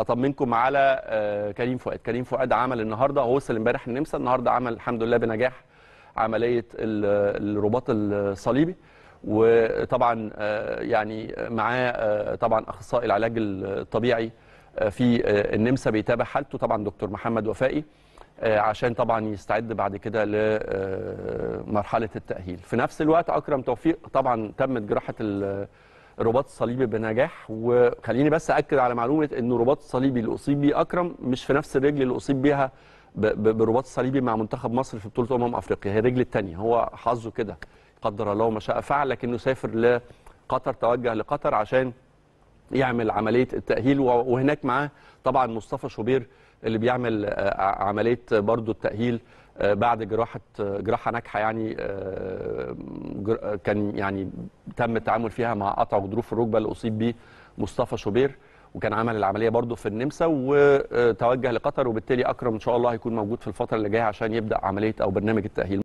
اطمنكم على آه، كريم فؤاد كريم فؤاد عمل النهارده هو وصل امبارح النمسا النهارده عمل الحمد لله بنجاح عمليه الرباط الصليبي وطبعا آه، يعني معاه آه، طبعا اخصائي العلاج الطبيعي في النمسا بيتابع حالته طبعا دكتور محمد وفائي عشان طبعا يستعد بعد كده لمرحله التاهيل في نفس الوقت اكرم توفيق طبعا تمت جراحه رباط صليبي بنجاح وخليني بس اكد على معلومه ان رباط الصليبي اللي اصيب بيه اكرم مش في نفس الرجل اللي اصيب بيها برباط الصليبي مع منتخب مصر في بطوله امم افريقيا هي الرجل الثانيه هو حظه كده قدر الله ما شاء فعل لكنه سافر لقطر توجه لقطر عشان يعمل عمليه التاهيل وهناك معاه طبعا مصطفى شوبير اللي بيعمل آه، عمليه برضو التاهيل آه، بعد جراحه جراحه ناجحه يعني آه، كان يعني تم التعامل فيها مع قطع غضروف الركبه اللي اصيب به مصطفى شوبير وكان عمل العمليه برضه في النمسا وتوجه لقطر وبالتالي اكرم ان شاء الله هيكون موجود في الفتره اللي جايه عشان يبدا عمليه او برنامج التاهيل